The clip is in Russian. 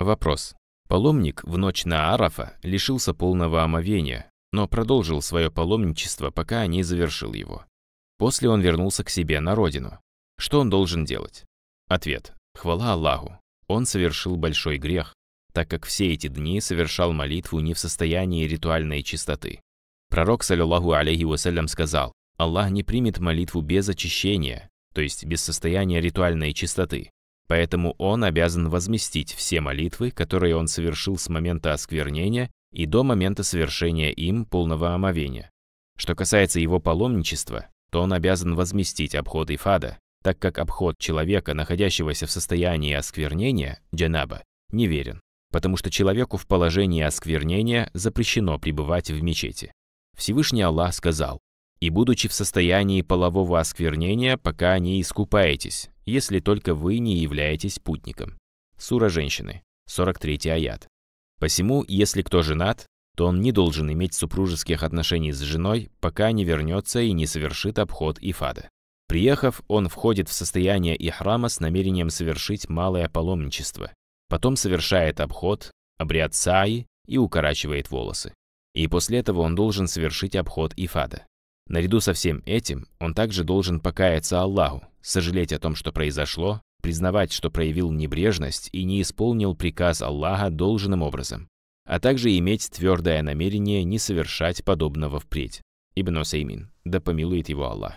Вопрос. Паломник в ночь на Арафа лишился полного омовения, но продолжил свое паломничество, пока не завершил его. После он вернулся к себе на родину. Что он должен делать? Ответ. Хвала Аллаху. Он совершил большой грех, так как все эти дни совершал молитву не в состоянии ритуальной чистоты. Пророк, саллиллаху алейхи вассалям, сказал, Аллах не примет молитву без очищения, то есть без состояния ритуальной чистоты. Поэтому он обязан возместить все молитвы, которые он совершил с момента осквернения и до момента совершения им полного омовения. Что касается его паломничества, то он обязан возместить обход Ифада, так как обход человека, находящегося в состоянии осквернения, джанаба, неверен, потому что человеку в положении осквернения запрещено пребывать в мечети. Всевышний Аллах сказал, «И будучи в состоянии полового осквернения, пока не искупаетесь, если только вы не являетесь путником. Сура женщины, 43 аят. Посему, если кто женат, то он не должен иметь супружеских отношений с женой, пока не вернется и не совершит обход ифада. Приехав, он входит в состояние ихрама с намерением совершить малое паломничество. Потом совершает обход, обряд саи и укорачивает волосы. И после этого он должен совершить обход ифада. Наряду со всем этим он также должен покаяться Аллаху, сожалеть о том, что произошло, признавать, что проявил небрежность и не исполнил приказ Аллаха должным образом, а также иметь твердое намерение не совершать подобного впредь. Ибн Усеймин, да помилует его Аллах.